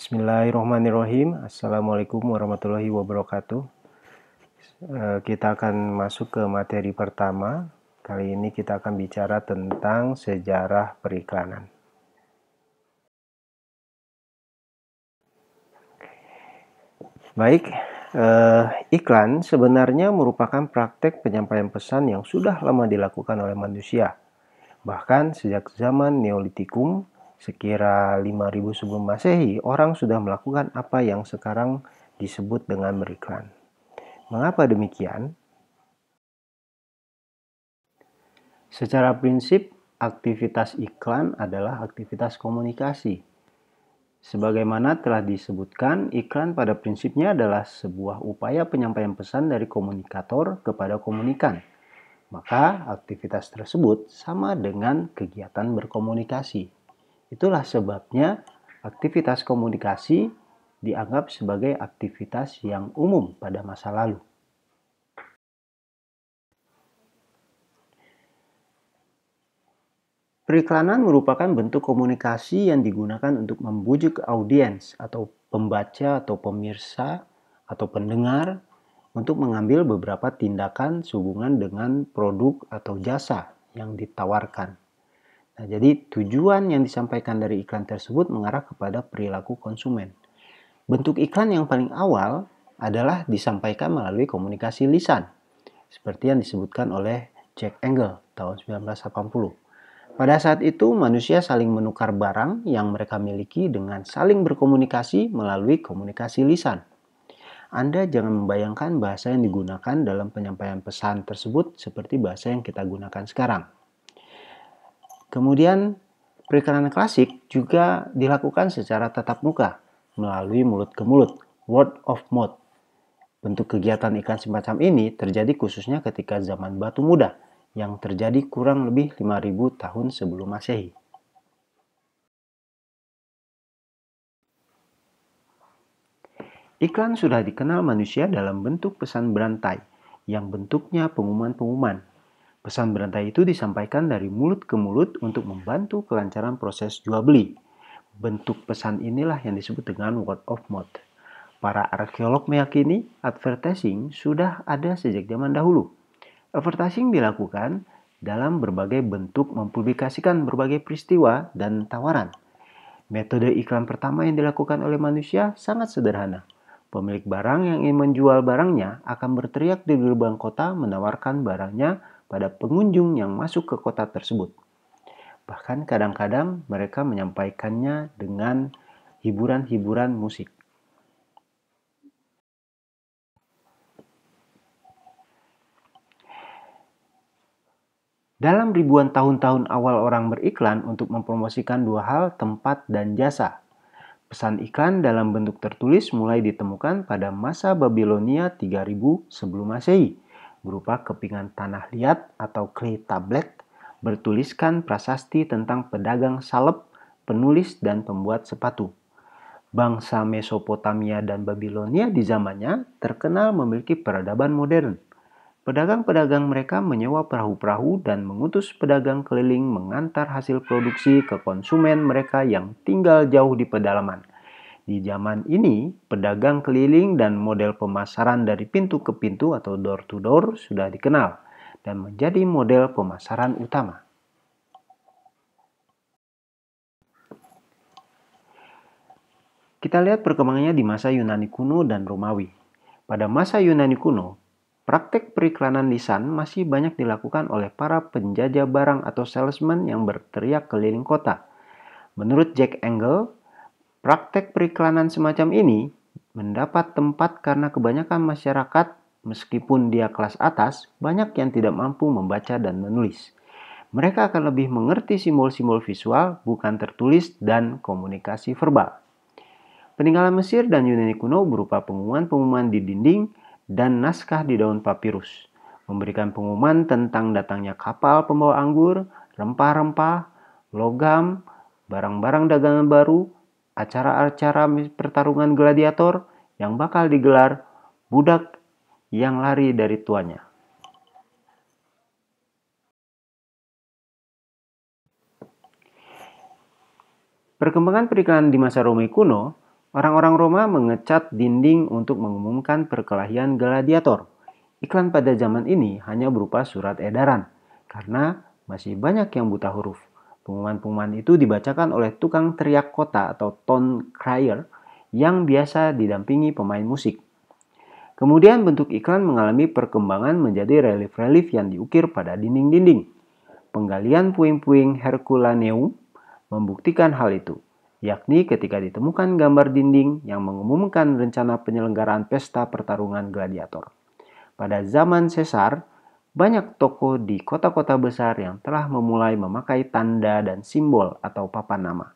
Bismillahirrahmanirrahim. Assalamualaikum warahmatullahi wabarakatuh. Eh, kita akan masuk ke materi pertama. Kali ini kita akan bicara tentang sejarah periklanan. Baik, eh, iklan sebenarnya merupakan praktek penyampaian pesan yang sudah lama dilakukan oleh manusia. Bahkan sejak zaman Neolitikum, Sekira 5000 sebelum Masehi, orang sudah melakukan apa yang sekarang disebut dengan beriklan. Mengapa demikian? Secara prinsip, aktivitas iklan adalah aktivitas komunikasi. Sebagaimana telah disebutkan, iklan pada prinsipnya adalah sebuah upaya penyampaian pesan dari komunikator kepada komunikan. Maka, aktivitas tersebut sama dengan kegiatan berkomunikasi. Itulah sebabnya aktivitas komunikasi dianggap sebagai aktivitas yang umum pada masa lalu. Periklanan merupakan bentuk komunikasi yang digunakan untuk membujuk audiens atau pembaca atau pemirsa atau pendengar untuk mengambil beberapa tindakan sehubungan dengan produk atau jasa yang ditawarkan. Nah, jadi tujuan yang disampaikan dari iklan tersebut mengarah kepada perilaku konsumen. Bentuk iklan yang paling awal adalah disampaikan melalui komunikasi lisan, seperti yang disebutkan oleh Jack Engel tahun 1980. Pada saat itu manusia saling menukar barang yang mereka miliki dengan saling berkomunikasi melalui komunikasi lisan. Anda jangan membayangkan bahasa yang digunakan dalam penyampaian pesan tersebut seperti bahasa yang kita gunakan sekarang. Kemudian perikanan klasik juga dilakukan secara tatap muka melalui mulut ke mulut, word of mouth. Bentuk kegiatan iklan semacam ini terjadi khususnya ketika zaman batu muda yang terjadi kurang lebih 5000 tahun sebelum Masehi. Iklan sudah dikenal manusia dalam bentuk pesan berantai yang bentuknya pengumuman-pengumuman Pesan berantai itu disampaikan dari mulut ke mulut untuk membantu kelancaran proses jual beli. Bentuk pesan inilah yang disebut dengan word of mouth. Para arkeolog meyakini advertising sudah ada sejak zaman dahulu. Advertising dilakukan dalam berbagai bentuk mempublikasikan berbagai peristiwa dan tawaran. Metode iklan pertama yang dilakukan oleh manusia sangat sederhana. Pemilik barang yang ingin menjual barangnya akan berteriak di gerbang kota menawarkan barangnya pada pengunjung yang masuk ke kota tersebut. Bahkan kadang-kadang mereka menyampaikannya dengan hiburan-hiburan musik. Dalam ribuan tahun-tahun awal orang beriklan untuk mempromosikan dua hal, tempat dan jasa. Pesan iklan dalam bentuk tertulis mulai ditemukan pada masa Babilonia 3000 sebelum Masehi berupa kepingan tanah liat atau clay tablet, bertuliskan prasasti tentang pedagang salep, penulis, dan pembuat sepatu. Bangsa Mesopotamia dan Babilonia di zamannya terkenal memiliki peradaban modern. Pedagang-pedagang mereka menyewa perahu-perahu dan mengutus pedagang keliling mengantar hasil produksi ke konsumen mereka yang tinggal jauh di pedalaman. Di zaman ini, pedagang keliling dan model pemasaran dari pintu ke pintu atau door to door sudah dikenal dan menjadi model pemasaran utama. Kita lihat perkembangannya di masa Yunani kuno dan Romawi. Pada masa Yunani kuno, praktek periklanan lisan masih banyak dilakukan oleh para penjajah barang atau salesman yang berteriak keliling kota. Menurut Jack Engel, Praktek periklanan semacam ini mendapat tempat karena kebanyakan masyarakat, meskipun dia kelas atas, banyak yang tidak mampu membaca dan menulis. Mereka akan lebih mengerti simbol-simbol visual, bukan tertulis, dan komunikasi verbal. Peninggalan Mesir dan Yunani kuno berupa pengumuman-pengumuman di dinding dan naskah di daun papirus, memberikan pengumuman tentang datangnya kapal pembawa anggur, rempah-rempah, logam, barang-barang dagangan baru, acara-acara pertarungan gladiator yang bakal digelar budak yang lari dari tuannya. Perkembangan periklanan di masa Romawi kuno, orang-orang Roma mengecat dinding untuk mengumumkan perkelahian gladiator. Iklan pada zaman ini hanya berupa surat edaran, karena masih banyak yang buta huruf. Pengumuman-pengumuman itu dibacakan oleh tukang teriak kota atau tone crier yang biasa didampingi pemain musik. Kemudian bentuk iklan mengalami perkembangan menjadi relief-relief yang diukir pada dinding-dinding. Penggalian puing-puing Herculaneum membuktikan hal itu, yakni ketika ditemukan gambar dinding yang mengumumkan rencana penyelenggaraan pesta pertarungan gladiator. Pada zaman Caesar, banyak toko di kota-kota besar yang telah memulai memakai tanda dan simbol atau papan nama.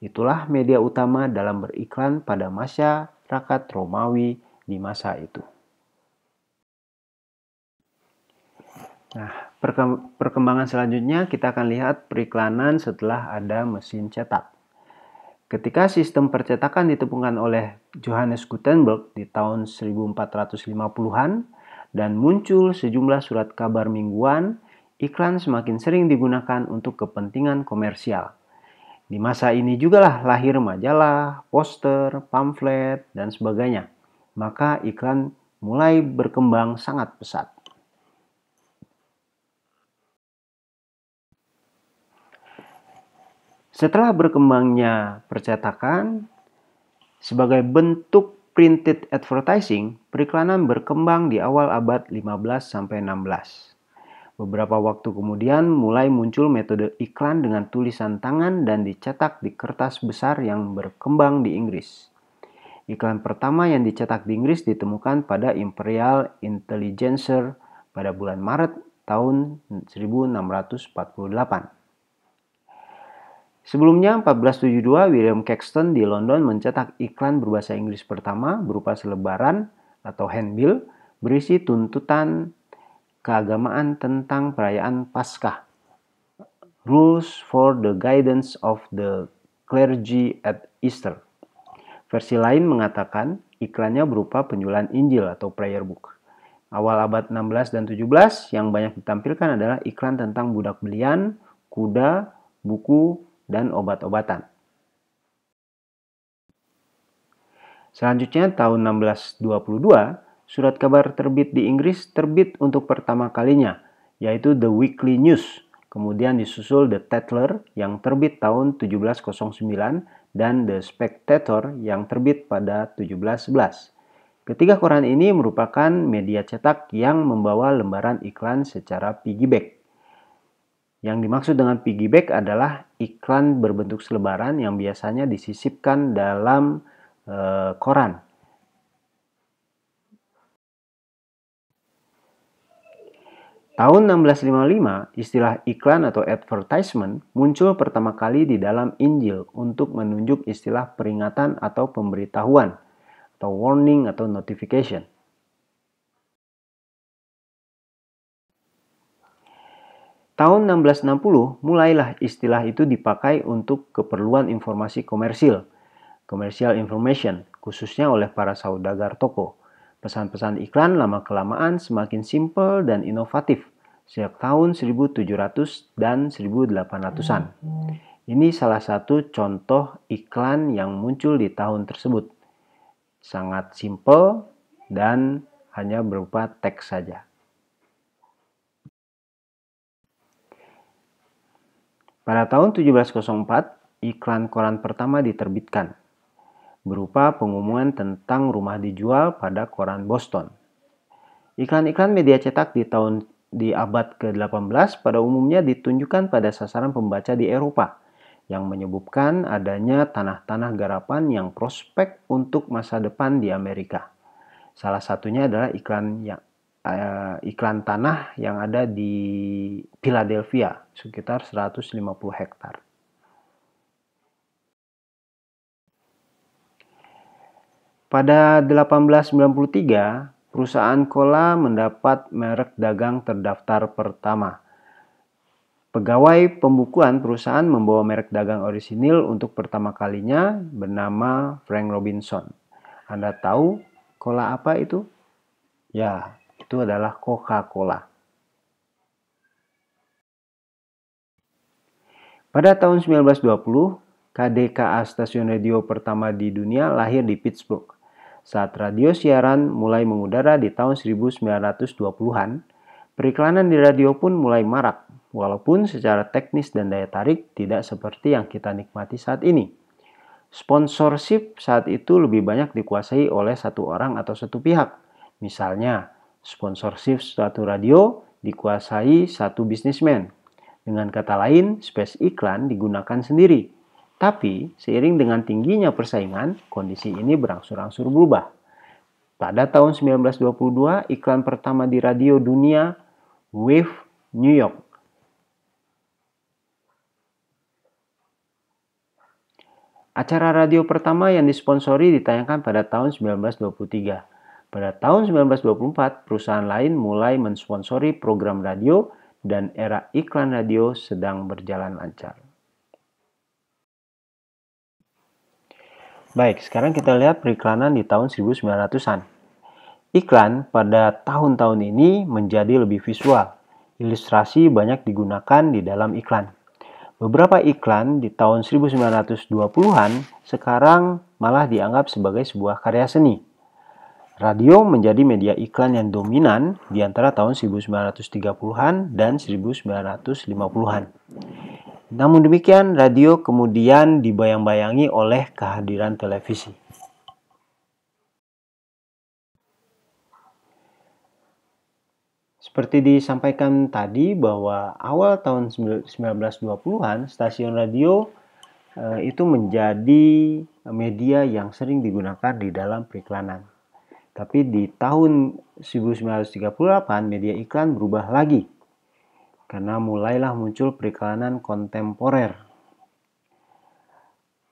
Itulah media utama dalam beriklan pada masyarakat Romawi di masa itu. Nah, perkembangan selanjutnya kita akan lihat periklanan setelah ada mesin cetak. Ketika sistem percetakan ditemukan oleh Johannes Gutenberg di tahun 1450-an, dan muncul sejumlah surat kabar mingguan, iklan semakin sering digunakan untuk kepentingan komersial. Di masa ini jugalah lahir majalah, poster, pamflet, dan sebagainya. Maka iklan mulai berkembang sangat pesat. Setelah berkembangnya percetakan, sebagai bentuk printed advertising, periklanan berkembang di awal abad 15-16. Beberapa waktu kemudian mulai muncul metode iklan dengan tulisan tangan dan dicetak di kertas besar yang berkembang di Inggris. Iklan pertama yang dicetak di Inggris ditemukan pada Imperial Intelligencer pada bulan Maret tahun 1648. Sebelumnya, 1472, William Caxton di London mencetak iklan berbahasa Inggris pertama berupa selebaran atau handbill berisi tuntutan keagamaan tentang perayaan Paskah. Rules for the Guidance of the Clergy at Easter. Versi lain mengatakan iklannya berupa penjualan Injil atau prayer book. Awal abad 16 dan 17 yang banyak ditampilkan adalah iklan tentang budak belian, kuda, buku, dan obat-obatan. Selanjutnya tahun 1622, surat kabar terbit di Inggris terbit untuk pertama kalinya, yaitu The Weekly News. Kemudian disusul The Tatler yang terbit tahun 1709 dan The Spectator yang terbit pada 1711. Ketiga koran ini merupakan media cetak yang membawa lembaran iklan secara piggyback. Yang dimaksud dengan piggyback adalah iklan berbentuk selebaran yang biasanya disisipkan dalam e, koran. Tahun 1655, istilah iklan atau advertisement muncul pertama kali di dalam Injil untuk menunjuk istilah peringatan atau pemberitahuan atau warning atau notification. Tahun 1660 mulailah istilah itu dipakai untuk keperluan informasi komersil, commercial information, khususnya oleh para saudagar toko. Pesan-pesan iklan lama-kelamaan semakin simpel dan inovatif sejak tahun 1700 dan 1800-an. Ini salah satu contoh iklan yang muncul di tahun tersebut. Sangat simpel dan hanya berupa teks saja. Pada tahun 1704, iklan koran pertama diterbitkan, berupa pengumuman tentang rumah dijual pada koran Boston. Iklan-iklan media cetak di tahun di abad ke-18 pada umumnya ditunjukkan pada sasaran pembaca di Eropa yang menyebutkan adanya tanah-tanah garapan yang prospek untuk masa depan di Amerika. Salah satunya adalah iklan yang uh, iklan tanah yang ada di Philadelphia sekitar 150 hektar. Pada 1893, perusahaan Kola mendapat merek dagang terdaftar pertama. Pegawai pembukuan perusahaan membawa merek dagang orisinil untuk pertama kalinya bernama Frank Robinson. Anda tahu Kola apa itu? Ya, itu adalah Coca-Cola. Pada tahun 1920, KDKA stasiun radio pertama di dunia lahir di Pittsburgh. Saat radio siaran mulai mengudara di tahun 1920-an, periklanan di radio pun mulai marak, walaupun secara teknis dan daya tarik tidak seperti yang kita nikmati saat ini. Sponsorship saat itu lebih banyak dikuasai oleh satu orang atau satu pihak. Misalnya, Sponsorship suatu radio dikuasai satu bisnismen. Dengan kata lain, space iklan digunakan sendiri. Tapi, seiring dengan tingginya persaingan, kondisi ini berangsur-angsur berubah. Pada tahun 1922, iklan pertama di radio dunia Wave New York. Acara radio pertama yang disponsori ditayangkan pada tahun 1923. Pada tahun 1924, perusahaan lain mulai mensponsori program radio dan era iklan radio sedang berjalan lancar. Baik, sekarang kita lihat periklanan di tahun 1900-an. Iklan pada tahun-tahun ini menjadi lebih visual. Ilustrasi banyak digunakan di dalam iklan. Beberapa iklan di tahun 1920-an sekarang malah dianggap sebagai sebuah karya seni. Radio menjadi media iklan yang dominan di antara tahun 1930-an dan 1950-an. Namun demikian, radio kemudian dibayang-bayangi oleh kehadiran televisi. Seperti disampaikan tadi bahwa awal tahun 1920-an stasiun radio eh, itu menjadi media yang sering digunakan di dalam periklanan. Tapi di tahun 1938 media iklan berubah lagi karena mulailah muncul periklanan kontemporer.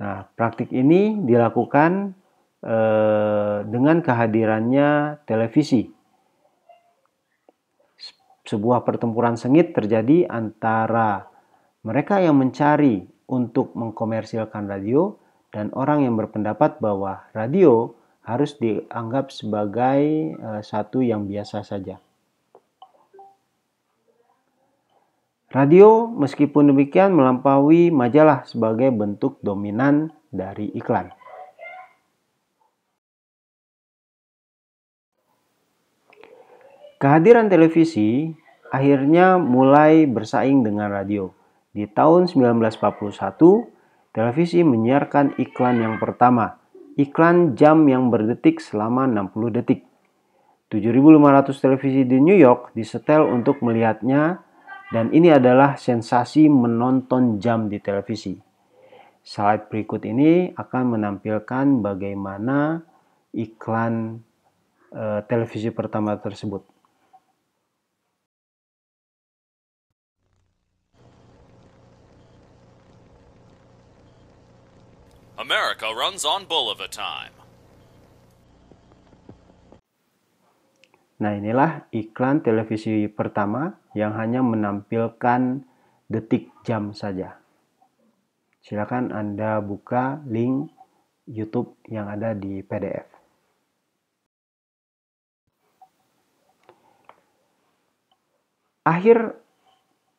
Nah, praktik ini dilakukan eh, dengan kehadirannya televisi. Sebuah pertempuran sengit terjadi antara mereka yang mencari untuk mengkomersilkan radio dan orang yang berpendapat bahwa radio harus dianggap sebagai eh, satu yang biasa saja. Radio, meskipun demikian, melampaui majalah sebagai bentuk dominan dari iklan. Kehadiran televisi akhirnya mulai bersaing dengan radio. Di tahun 1941, televisi menyiarkan iklan yang pertama, iklan jam yang berdetik selama 60 detik. 7.500 televisi di New York disetel untuk melihatnya dan ini adalah sensasi menonton jam di televisi. Slide berikut ini akan menampilkan bagaimana iklan uh, televisi pertama tersebut. America runs on Bulova time. Nah, inilah iklan televisi pertama yang hanya menampilkan detik jam saja. Silakan Anda buka link YouTube yang ada di PDF. Akhir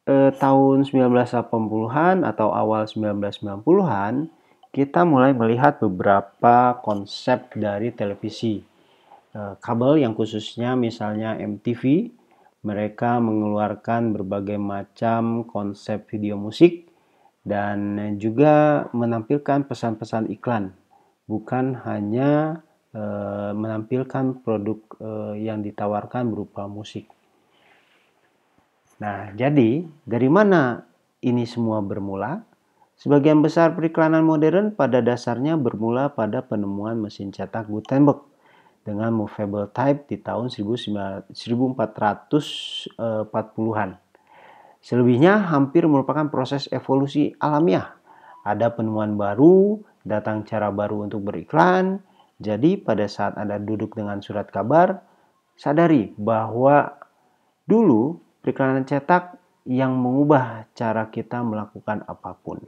eh, tahun 1980-an atau awal 1990-an, kita mulai melihat beberapa konsep dari televisi. Eh, kabel yang khususnya misalnya MTV, mereka mengeluarkan berbagai macam konsep video musik dan juga menampilkan pesan-pesan iklan. Bukan hanya eh, menampilkan produk eh, yang ditawarkan berupa musik. Nah, jadi dari mana ini semua bermula? Sebagian besar periklanan modern pada dasarnya bermula pada penemuan mesin cetak Gutenberg dengan movable type di tahun 1440-an. Eh, Selebihnya hampir merupakan proses evolusi alamiah. Ada penemuan baru, datang cara baru untuk beriklan. Jadi pada saat Anda duduk dengan surat kabar, sadari bahwa dulu periklanan cetak yang mengubah cara kita melakukan apapun.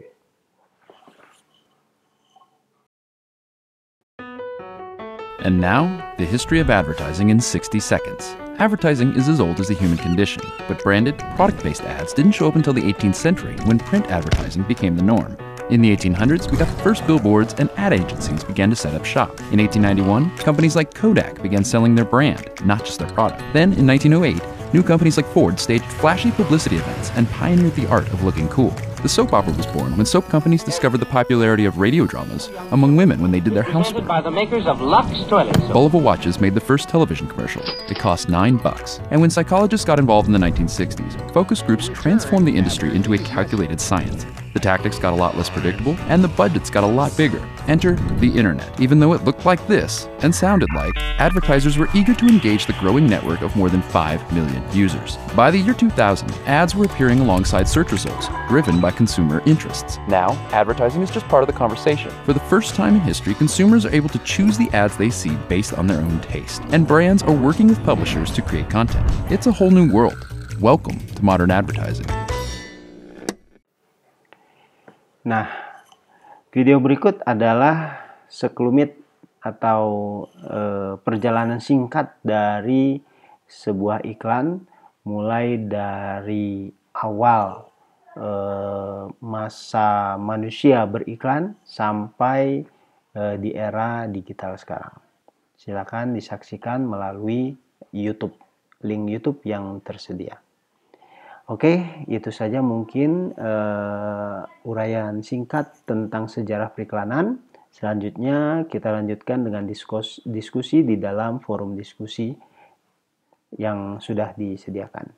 And now, the history of advertising in 60 seconds. Advertising is as old as the human condition, but branded, product based ads didn't show up until the 18th century when print advertising became the norm. In the 1800s, we got the first billboards and ad agencies began to set up shop. In 1891, companies like Kodak began selling their brand, not just their product. Then, in 1908, new companies like Ford staged flashy publicity events and pioneered the art of looking cool. The soap opera was born when soap companies discovered the popularity of radio dramas among women when they did their housework. By the makers of Lux toilet soap. Bulova watches made the first television commercial. It cost nine bucks. And when psychologists got involved in the 1960s, focus groups transformed the industry into a calculated science. The tactics got a lot less predictable, and the budgets got a lot bigger. Enter the internet. Even though it looked like this and sounded like, advertisers were eager to engage the growing network of more than 5 million users. By the year 2000, ads were appearing alongside search results, driven by consumer interests. Now, advertising is just part of the conversation. For the first time in history, consumers are able to choose the ads they see based on their own taste, and brands are working with publishers to create content. It's a whole new world. Welcome to modern advertising. Nah, video berikut adalah sekelumit atau e, perjalanan singkat dari sebuah iklan mulai dari awal e, masa manusia beriklan sampai e, di era digital sekarang. Silakan disaksikan melalui YouTube, link YouTube yang tersedia. Oke, itu saja mungkin uh, uraian singkat tentang sejarah periklanan. Selanjutnya kita lanjutkan dengan diskus, diskusi di dalam forum diskusi yang sudah disediakan.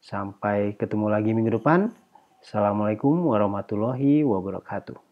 Sampai ketemu lagi minggu depan. Assalamualaikum warahmatullahi wabarakatuh.